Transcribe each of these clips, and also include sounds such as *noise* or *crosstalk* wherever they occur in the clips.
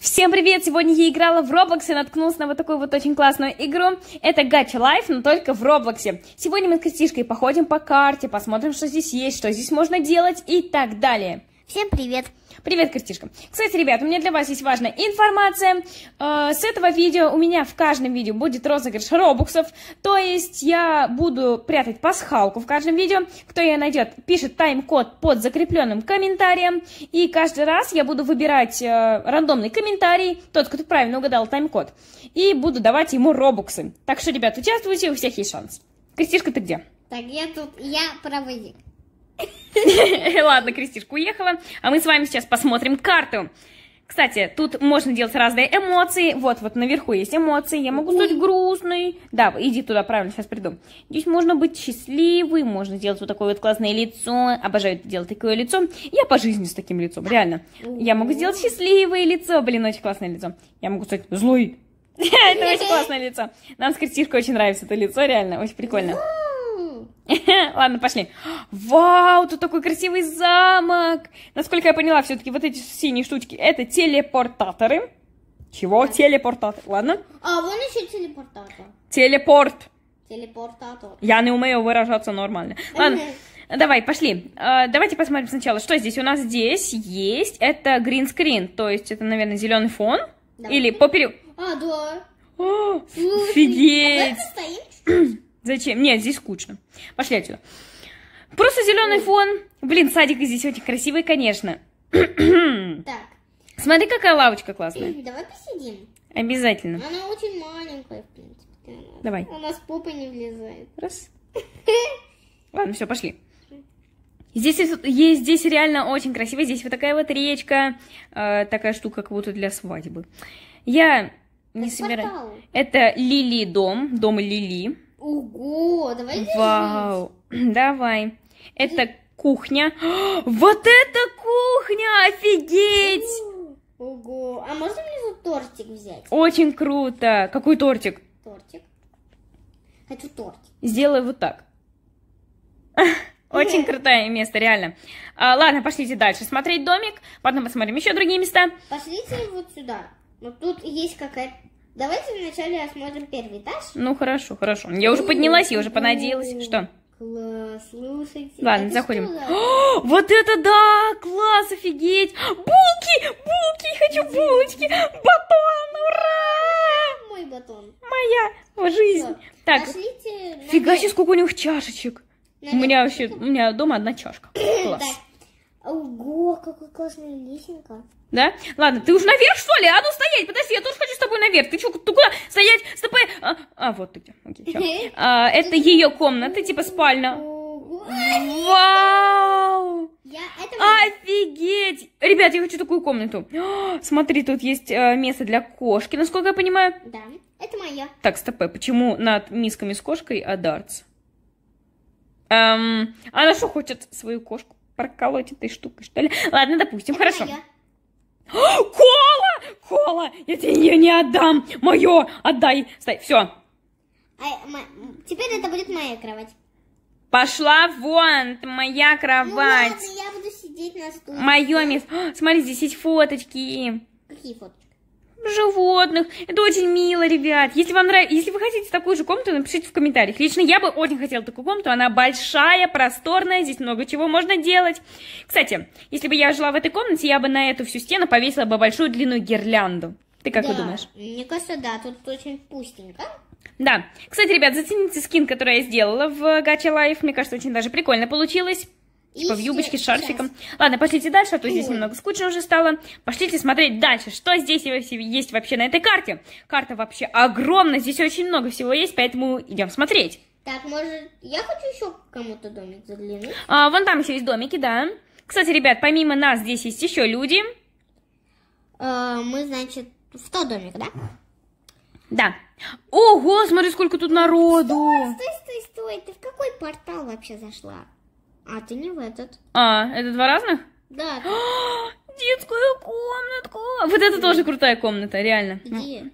Всем привет! Сегодня я играла в Roblox и наткнулась на вот такую вот очень классную игру. Это Gacha Life, но только в Roblox. Сегодня мы с Костишкой походим по карте, посмотрим, что здесь есть, что здесь можно делать и так далее. Всем привет! Привет, Костишка! Кстати, ребят, у меня для вас есть важная информация. Э, с этого видео у меня в каждом видео будет розыгрыш робуксов, то есть я буду прятать пасхалку в каждом видео. Кто ее найдет, пишет тайм-код под закрепленным комментарием, и каждый раз я буду выбирать э, рандомный комментарий, тот, кто правильно угадал тайм-код, и буду давать ему робуксы. Так что, ребят, участвуйте, у всех есть шанс. Костишка, ты где? Так, я тут, я проводник. *laughs* Ладно, Кристишка уехала, а мы с вами сейчас посмотрим карту. Кстати, тут можно делать разные эмоции. Вот, вот наверху есть эмоции. Я могу стать грустной. Да, иди туда, правильно, сейчас приду. Здесь можно быть счастливым, можно сделать вот такое вот классное лицо. Обожаю делать такое лицо. Я по жизни с таким лицом, реально. Я могу сделать счастливое лицо. Блин, очень классное лицо. Я могу стать злой. *laughs* Это очень классное лицо. Нам с Кристишкой очень нравится это лицо, реально, очень прикольно. *laughs* Ладно, пошли. Вау, тут такой красивый замок. Насколько я поняла, все-таки вот эти синие штучки, это телепортаторы. Чего? Телепортатор. Ладно. А, вон еще телепортатор. Телепорт. Телепортатор. Я не умею выражаться нормально. Ладно. Давай, пошли. А, давайте посмотрим сначала, что здесь у нас здесь есть. Это green screen, то есть это, наверное, зеленый фон. Да. Или по периоду. А, да. О, Слушай, а офигеть. А мы стоим чуть-чуть. Зачем? Нет, здесь скучно. Пошли отсюда. Просто зеленый фон. Блин, садик здесь очень красивый, конечно. Так. Смотри, какая лавочка классная. Давай посидим. Обязательно. Она очень маленькая, в принципе. Давай. У нас попа не влезает. Раз. Ладно, все, пошли. Здесь, есть, здесь реально очень красиво. Здесь вот такая вот речка. Э, такая штука, как будто для свадьбы. Я не собираюсь. Это Лили дом. Дом Лили. Ого, давай Вау, давай. Это кухня. *gasps* Вот это кухня, офигеть! Ого, а можно мне тут тортик взять? Очень круто. Какой тортик? Тортик. Хочу тортик. Сделай вот так. *laughs* Очень крутое место, реально. А, ладно, пошлите дальше смотреть домик, потом посмотрим еще другие места. Пошлите вот сюда. Вот тут есть какая-то Давайте вначале осмотрим первый этаж. Ну, хорошо, хорошо. Я уже поднялась, я уже понадеялась. Что? Класс, ну, слушайте. Ладно, это заходим. О, *gasps* вот это да! Класс, офигеть! Булки! Булки! Хочу булочки! Батон! Ура! Мой батон. Моя жизнь. Всё. Так, Пошлите фига себе, сколько у них чашечек. Наверное, у меня вообще, у меня дома одна чашка. *coughs* Класс. Так, Ого, какая классная лесенка. Да? Ладно, ты уже наверх, что ли? А ну стоять, подожди, я тоже хочу с тобой наверх. Ты что, ты куда? Стоять, стопы. А, а вот ты где. Окей, все. а, это ее комната, типа спальня. Вау! Я Офигеть! Ребят, я хочу такую комнату. О, а, смотри, тут есть э, место для кошки, насколько я понимаю. Да, это мое. Так, стопэ, почему над мисками с кошкой, а Эм, она что, хочет свою кошку? проколоть этой штукой, что ли? Ладно, допустим, Это хорошо. Я. *gasps* Кола! Кола! Я тебе ее не отдам! Мое! Отдай! Стой, все. А, Теперь это будет моя кровать. Пошла вон, моя ну кровать. Ну, ладно, я буду сидеть на стуле. Мое место. *gasps* смотри, здесь есть фоточки. Какие фоточки? животных. Это очень мило, ребят. Если вам нравится, если вы хотите такую же комнату, напишите в комментариях. Лично я бы очень хотела такую комнату. Она большая, просторная, здесь много чего можно делать. Кстати, если бы я жила в этой комнате, я бы на эту всю стену повесила бы большую длинную гирлянду. Ты как да, думаешь? Мне кажется, да, тут очень пустенько. Да. Кстати, ребят, зацените скин, который я сделала в Гача Лайф. Мне кажется, очень даже прикольно получилось. Типа в юбочке с шарфиком. Ладно, пошлите дальше, а то здесь немного скучно уже стало. Пошлите смотреть дальше, что здесь есть вообще на этой карте. Карта вообще огромная, здесь очень много всего есть, поэтому идем смотреть. Так, может, я хочу еще кому-то домик заглянуть? А, вон там еще есть домики, да. Кстати, ребят, помимо нас здесь есть еще люди. А, мы, значит, в тот домик, да? Да. Ого, смотри, сколько тут народу. Стой, стой, стой, стой. Ты в какой портал вообще зашла? А ты не в этот. А, это два разных? Да. *gasps* Детскую комнатку. Вот это тоже крутая комната, реально. Где? Ну.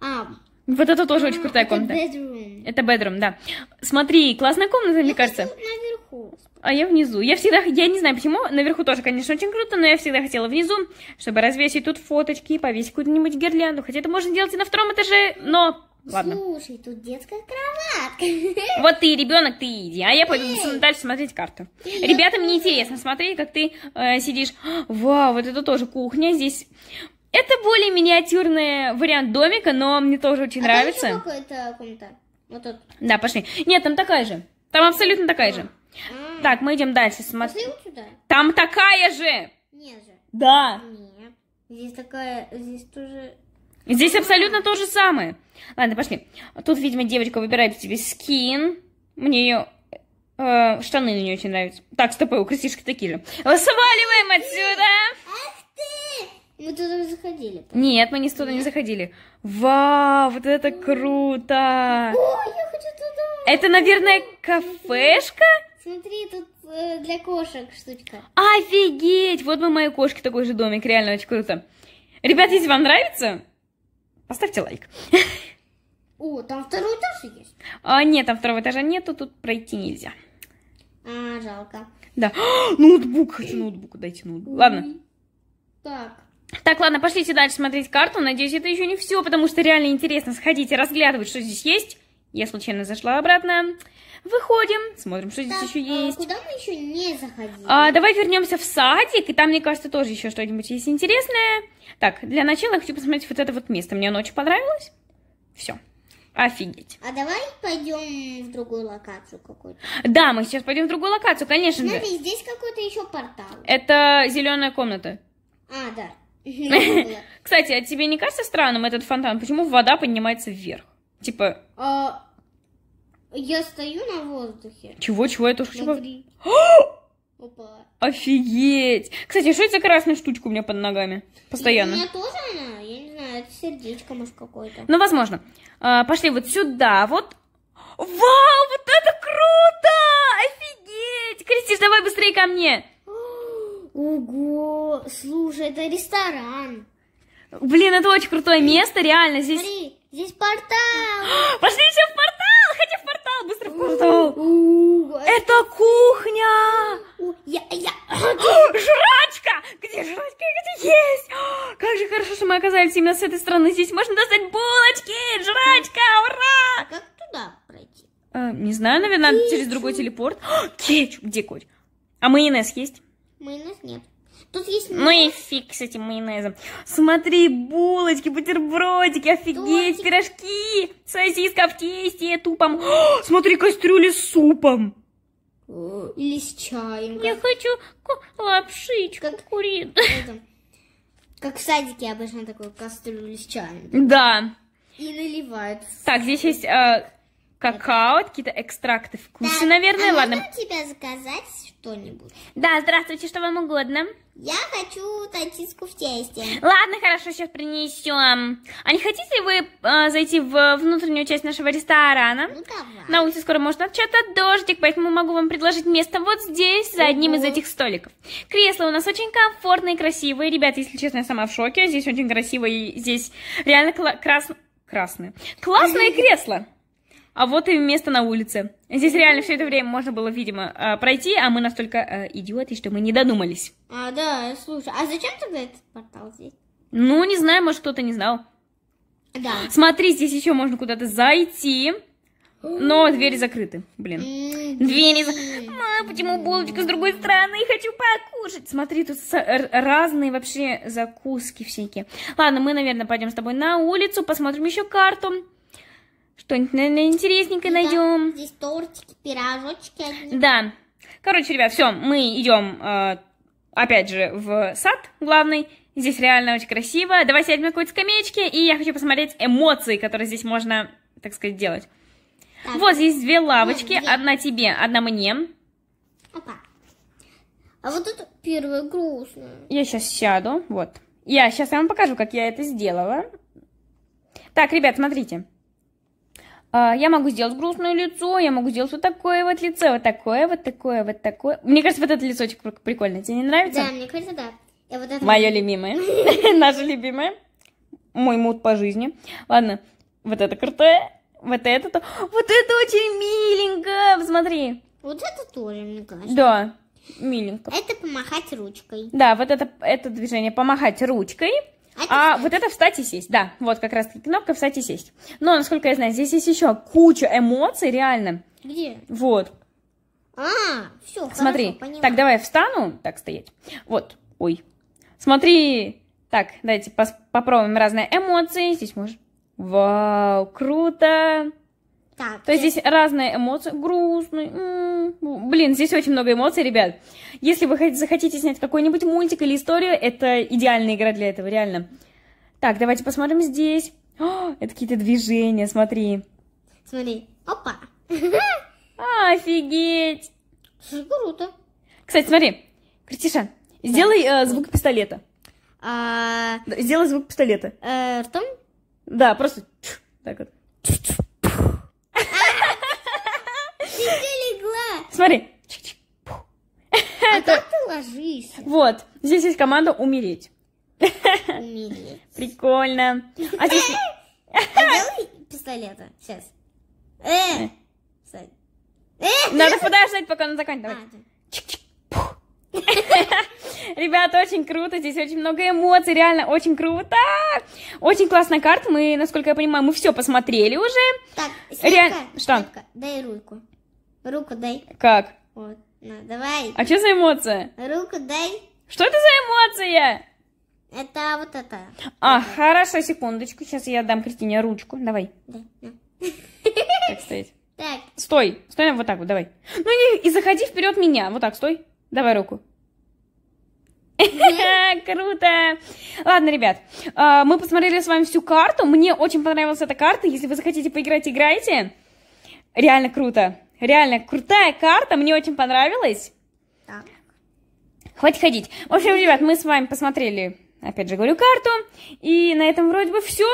А. Вот это тоже а, очень крутая это комната. Bedroom. Это bedroom, да. Смотри, классная комната, я мне кажется. Наверху. А я внизу. Я всегда, я не знаю почему, наверху тоже, конечно, очень круто, но я всегда хотела внизу, чтобы развесить тут фоточки, повесить какую нибудь гирлянду. Хотя это можно делать и на втором этаже, но Ладно. Слушай, тут детская кроватка. *laughs* Вот ты, ребенок, ты иди. А я пойду Эй! дальше смотреть карту. Ты Ребята, мне интересно смотреть, как ты э, сидишь. *gasps* Вау, вот это тоже кухня. Здесь это более миниатюрный вариант домика, но мне тоже очень а нравится. какая-то комната. Вот тут. Да, пошли. Нет, там такая же. Там абсолютно такая а. же. А. Так, мы идем дальше. Смотри. Сюда. Там такая же. Нет же. Да. Нет. Здесь такая, здесь тоже Здесь абсолютно то же самое. Ладно, пошли. Тут, видимо, девочка выбирает себе скин. Мне ее... Э, штаны на нее очень нравятся. Так, стопы, у крысишки такие Сваливаем отсюда! Мы туда заходили. Нет, мы не туда не заходили. Вау, вот это круто! Это, наверное, кафешка? Смотри, тут э, для кошек штучка. Офигеть! Вот мы моей кошке такой же домик. Реально очень круто. Ребят, если вам нравится, Поставьте лайк. О, там второй этаж есть? А, нет, там второго этажа нету, тут пройти нельзя. А, жалко. Да. А, *gasps* ноутбук, хочу ноутбук, дайте ноутбук. Ладно. Так. Так, ладно, пошлите дальше смотреть карту. Надеюсь, это еще не все, потому что реально интересно. Сходите, разглядывать, что здесь есть. Я случайно зашла обратно. Выходим, смотрим, что здесь так, еще а есть. Куда мы еще не заходили? А, давай вернемся в садик, и там, мне кажется, тоже еще что-нибудь есть интересное. Так, для начала я хочу посмотреть вот это вот место. Мне оно очень понравилось. Все. Офигеть. А давай пойдем в другую локацию какую-то. Да, мы сейчас пойдем в другую локацию, конечно. Смотри, же. здесь какой-то еще портал. Это зеленая комната. А, да. *laughs* *laughs* Кстати, а тебе не кажется странным этот фонтан? Почему вода поднимается вверх? Типа... А, я стою на воздухе. Чего, чего? Я тоже хочу... *gasps* Опа. Офигеть! Кстати, что это за красная штучка у меня под ногами? Постоянно. И у меня тоже она? Я не знаю, это сердечко, может, какое-то. Ну, возможно. А, пошли вот сюда, вот. Вау, вот это круто! Офигеть! Кристиш, давай быстрее ко мне. *gasps* Ого! Слушай, это ресторан. Блин, это очень крутое место, реально. Здесь... Смотри, здесь портал. *gasps* Пошли еще в портал. Это кухня! *gasps* Жрачка! Где жрачка? Где есть? *gasps* Как же хорошо, что мы оказались именно с этой стороны. Здесь можно достать булочки! Жрачка! Ура! А как туда пройти? А, не знаю, наверное, через другой телепорт. *gasps* Кетчуп! Где коть? А майонез есть? Майонез нет. Тут есть Ну и фиг с этим майонезом. Смотри, булочки, бутербродики, офигеть, Тортик. пирожки, сосиска в тесте, тупом. О, *gasps* смотри, кастрюли с супом. Или с чаем. Я хочу лапшичку как... куриную. *laughs* Как в садике обычно такой кастрюлю с чаем. Да. И наливают. Так, здесь есть э, какао, какие-то экстракты вкуса, да. наверное. А Ладно. Можно тебя заказать что-нибудь? Да, здравствуйте, что вам угодно. Я хочу татиску в тесте. Ладно, хорошо, сейчас принесем. А не хотите ли вы э, зайти в внутреннюю часть нашего ресторана? Ну, давай. На улице скоро может начаться дождик, поэтому могу вам предложить место вот здесь, за одним угу. из этих столиков. Кресла у нас очень комфортные, красивые. Ребята, если честно, я сама в шоке. Здесь очень красиво и здесь реально кла крас... красные. Классные кресла. А вот и место на улице. Здесь реально все это время можно было, видимо, а, пройти, а мы настолько э, идиоты, что мы не додумались. А, да, слушай, а зачем тогда этот портал здесь? Ну, не знаю, может, кто-то не знал. Да. Смотри, здесь еще можно куда-то зайти. Но двери закрыты, блин. Двери закрыты. Мам, почему булочка с другой стороны? Хочу покушать. Смотри, тут разные вообще закуски всякие. Ладно, мы, наверное, пойдем с тобой на улицу, посмотрим еще карту. Что-нибудь, наверное, интересненькое да, найдем. Здесь тортики, пирожочки. Одни. Да. Короче, ребят, все, мы идем, э, опять же, в сад главный. Здесь реально очень красиво. Давай сядем на какой-то скамеечке, и я хочу посмотреть эмоции, которые здесь можно, так сказать, делать. Так. Вот здесь две лавочки. Нет, две. Одна тебе, одна мне. Опа. А вот это первое грустное. Я сейчас сяду. Вот. Я сейчас вам покажу, как я это сделала. Так, ребят, смотрите. А, я могу сделать грустное лицо, я могу сделать вот такое вот лицо, вот такое, вот такое, вот такое. Мне кажется, вот этот лицочек прикольный. Тебе не нравится? Да, мне кажется, да. вот это... Мое любимое. *laughs* Наше любимое. Мой муд по жизни. Ладно, вот это крутое. Вот это то. Вот это очень миленько. Посмотри. Вот это тоже, мне кажется. Да, миленько. Это помахать ручкой. Да, вот это, это движение помахать ручкой а, а вот это встать и сесть, да, вот как раз кнопка встать и сесть. Но, насколько я знаю, здесь есть еще куча эмоций, реально. Где? Вот. А, все, Смотри, так, давай встану, так, стоять. Вот, ой. Смотри, так, давайте попробуем разные эмоции. Здесь можешь. Вау, круто! Так. То есть здесь разные эмоции. Грустный. М-м-м. Блин, здесь очень много эмоций, ребят. Если вы захотите снять какой-нибудь мультик или историю, это идеальная игра для этого, реально. Так, давайте посмотрим здесь. О, а, это какие-то движения, смотри. Смотри. Опа. *laughs* Офигеть. Круто. Кстати, смотри. Критиша, сделай э, звук пистолета. А... Сделай звук пистолета. Э, ртом? Да, просто так вот. Смотри. А Это... как ты ложись? Вот. Здесь есть команда умереть. Умереть. Прикольно. А здесь... Э! Поделай пистолета. Сейчас. Э! э! Надо подождать, пока она закончит. Давай. А, Чик-чик. *laughs* Ребята, очень круто, здесь очень много эмоций, реально очень круто. Очень классная карта, мы, насколько я понимаю, мы все посмотрели уже. Так, Ре... Что? Дай руку. Руку дай. Как? Вот. Ну, давай. А что за эмоция? Руку дай. Что это за эмоция? Это вот это. А, это. хорошо, секундочку. Сейчас я дам Кристине ручку. Давай. Да. Так, стоять. *laughs* Так. Стой. Стой вот так вот, давай. Ну не, и заходи вперед меня. Вот так, стой. Давай руку. *laughs* Круто! Ладно, ребят, а, мы посмотрели с вами всю карту. Мне очень понравилась эта карта. Если вы захотите поиграть, играйте. Реально круто. Реально крутая карта, мне очень понравилась. Да. Хватит ходить. В общем, ребят, мы с вами посмотрели, опять же говорю, карту. И на этом вроде бы все.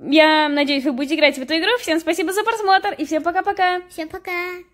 Я надеюсь, вы будете играть в эту игру. Всем спасибо за просмотр и всем пока-пока. Всем пока.